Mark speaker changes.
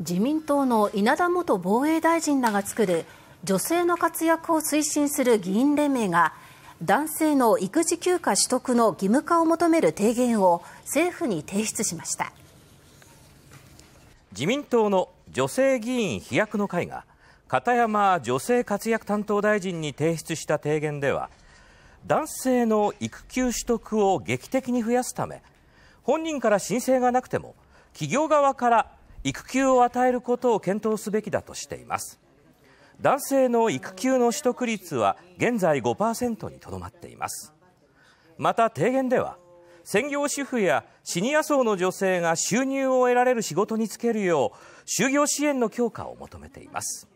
Speaker 1: 自民党の稲田元防衛大臣らが作る女性の活躍を推進する議員連盟が男性の育児休暇取得の義務化を求める提言を政府に提出しました
Speaker 2: 自民党の女性議員飛躍の会が片山女性活躍担当大臣に提出した提言では男性の育休取得を劇的に増やすため本人から申請がなくても企業側から育休を与えることを検討すべきだとしています男性の育休の取得率は現在5%にとどまっていますまた提言では専業主婦やシニア層の女性が収入を得られる仕事に就けるよう就業支援の強化を求めています